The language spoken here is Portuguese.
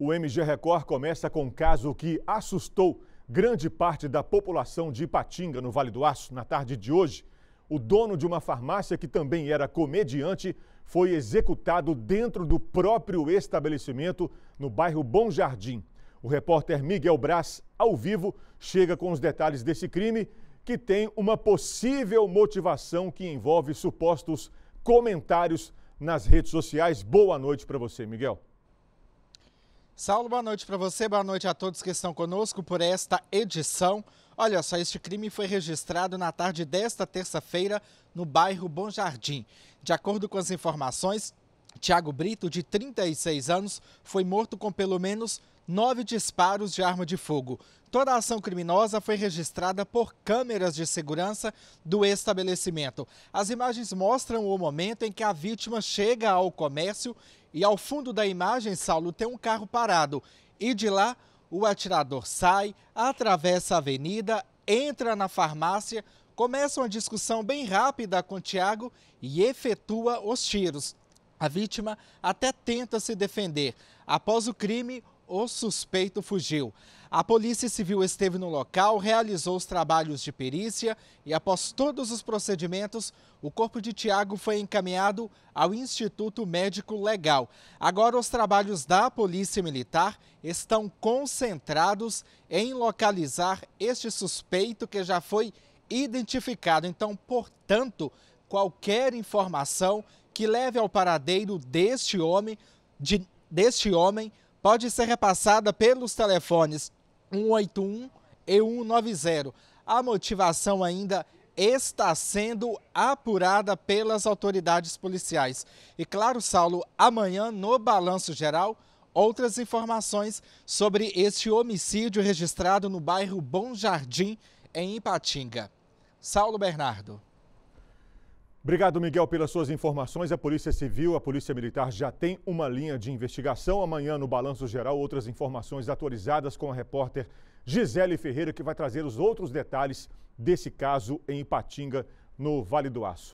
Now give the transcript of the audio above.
O MG Record começa com um caso que assustou grande parte da população de Ipatinga, no Vale do Aço, na tarde de hoje. O dono de uma farmácia, que também era comediante, foi executado dentro do próprio estabelecimento, no bairro Bom Jardim. O repórter Miguel Braz, ao vivo, chega com os detalhes desse crime, que tem uma possível motivação que envolve supostos comentários nas redes sociais. Boa noite para você, Miguel. Saulo, boa noite para você, boa noite a todos que estão conosco por esta edição. Olha só, este crime foi registrado na tarde desta terça-feira no bairro Bom Jardim. De acordo com as informações, Tiago Brito, de 36 anos, foi morto com pelo menos nove disparos de arma de fogo. Toda a ação criminosa foi registrada por câmeras de segurança do estabelecimento. As imagens mostram o momento em que a vítima chega ao comércio e ao fundo da imagem, Saulo, tem um carro parado. E de lá, o atirador sai, atravessa a avenida, entra na farmácia, começa uma discussão bem rápida com Tiago e efetua os tiros. A vítima até tenta se defender. Após o crime, o suspeito fugiu. A Polícia Civil esteve no local, realizou os trabalhos de perícia e, após todos os procedimentos, o corpo de Tiago foi encaminhado ao Instituto Médico Legal. Agora, os trabalhos da Polícia Militar estão concentrados em localizar este suspeito que já foi identificado. Então, portanto, qualquer informação que leve ao paradeiro deste homem, de, deste homem pode ser repassada pelos telefones 181 e 190. A motivação ainda está sendo apurada pelas autoridades policiais. E claro, Saulo, amanhã no Balanço Geral, outras informações sobre este homicídio registrado no bairro Bom Jardim, em Ipatinga. Saulo Bernardo. Obrigado, Miguel, pelas suas informações. A Polícia Civil, a Polícia Militar já tem uma linha de investigação. Amanhã, no Balanço Geral, outras informações atualizadas com a repórter Gisele Ferreira, que vai trazer os outros detalhes desse caso em Ipatinga, no Vale do Aço.